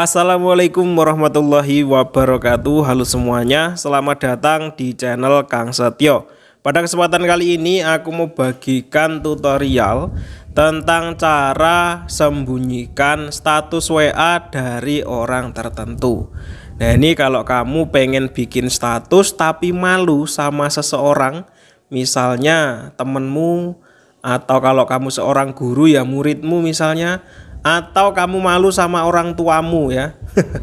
Assalamualaikum warahmatullahi wabarakatuh Halo semuanya, selamat datang di channel Kang Setio Pada kesempatan kali ini aku mau bagikan tutorial Tentang cara sembunyikan status WA dari orang tertentu Nah ini kalau kamu pengen bikin status tapi malu sama seseorang Misalnya temenmu atau kalau kamu seorang guru ya muridmu misalnya atau kamu malu sama orang tuamu ya.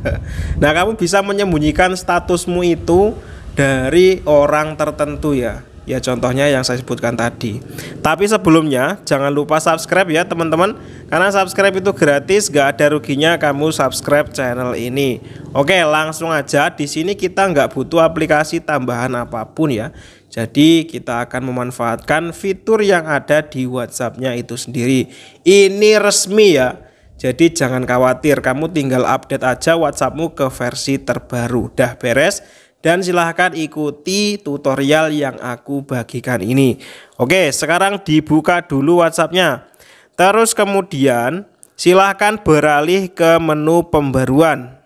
nah, kamu bisa menyembunyikan statusmu itu dari orang tertentu ya. Ya contohnya yang saya sebutkan tadi. Tapi sebelumnya jangan lupa subscribe ya teman-teman karena subscribe itu gratis, gak ada ruginya kamu subscribe channel ini. Oke, langsung aja di sini kita nggak butuh aplikasi tambahan apapun ya. Jadi kita akan memanfaatkan fitur yang ada di whatsappnya itu sendiri. Ini resmi ya. Jadi jangan khawatir, kamu tinggal update aja WhatsAppmu ke versi terbaru. Dah beres dan silahkan ikuti tutorial yang aku bagikan ini. Oke, sekarang dibuka dulu WhatsAppnya. Terus kemudian silahkan beralih ke menu pembaruan.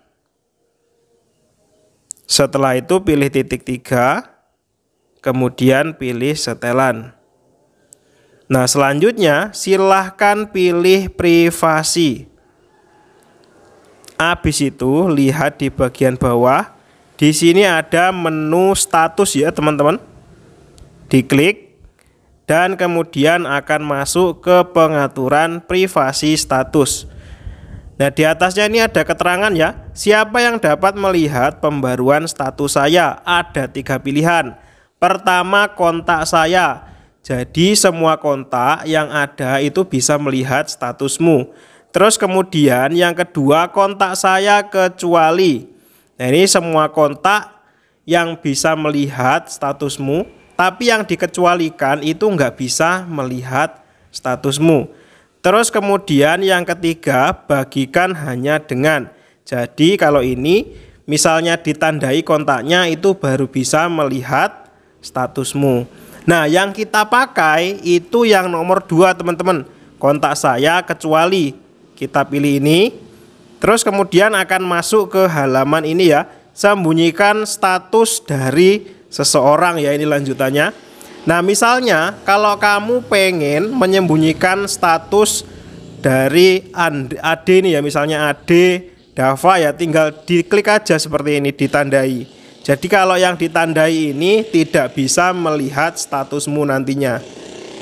Setelah itu pilih titik tiga, kemudian pilih setelan. Nah, selanjutnya silahkan pilih privasi. Habis itu lihat di bagian bawah. Di sini ada menu status ya, teman-teman. Diklik dan kemudian akan masuk ke pengaturan privasi status. Nah, di atasnya ini ada keterangan ya. Siapa yang dapat melihat pembaruan status saya? Ada tiga pilihan. Pertama, kontak saya jadi semua kontak yang ada itu bisa melihat statusmu. Terus kemudian yang kedua kontak saya kecuali. Nah ini semua kontak yang bisa melihat statusmu. Tapi yang dikecualikan itu nggak bisa melihat statusmu. Terus kemudian yang ketiga bagikan hanya dengan. Jadi kalau ini misalnya ditandai kontaknya itu baru bisa melihat statusmu. Nah, yang kita pakai itu yang nomor 2, teman-teman. Kontak saya kecuali kita pilih ini. Terus kemudian akan masuk ke halaman ini ya. Sembunyikan status dari seseorang ya ini lanjutannya. Nah, misalnya kalau kamu pengen menyembunyikan status dari AD ini ya, misalnya AD Dava ya tinggal diklik aja seperti ini ditandai. Jadi kalau yang ditandai ini tidak bisa melihat statusmu nantinya.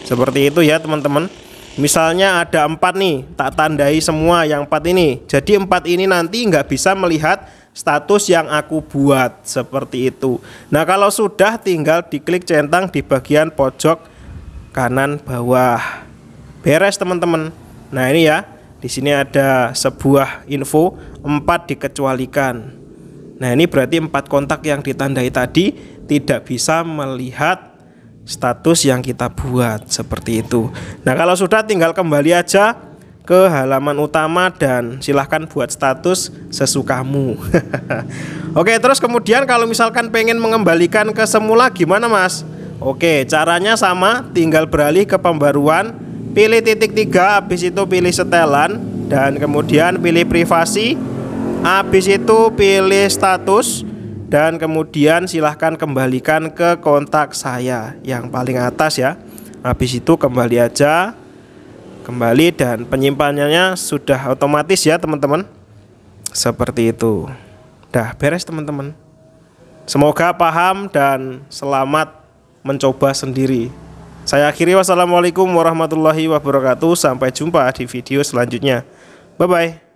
Seperti itu ya teman-teman. Misalnya ada empat nih, tak tandai semua yang empat ini. Jadi empat ini nanti nggak bisa melihat status yang aku buat seperti itu. Nah kalau sudah tinggal diklik centang di bagian pojok kanan bawah. Beres teman-teman. Nah ini ya, di sini ada sebuah info empat dikecualikan. Nah ini berarti empat kontak yang ditandai tadi tidak bisa melihat status yang kita buat seperti itu. Nah kalau sudah tinggal kembali aja ke halaman utama dan silahkan buat status sesukamu. Oke terus kemudian kalau misalkan pengen mengembalikan ke semula gimana mas? Oke caranya sama tinggal beralih ke pembaruan pilih titik tiga habis itu pilih setelan dan kemudian pilih privasi Habis itu pilih status dan kemudian silahkan kembalikan ke kontak saya yang paling atas ya. Habis itu kembali aja kembali dan penyimpanannya sudah otomatis ya teman-teman. Seperti itu. Dah beres teman-teman. Semoga paham dan selamat mencoba sendiri. Saya akhiri wassalamualaikum warahmatullahi wabarakatuh. Sampai jumpa di video selanjutnya. Bye bye.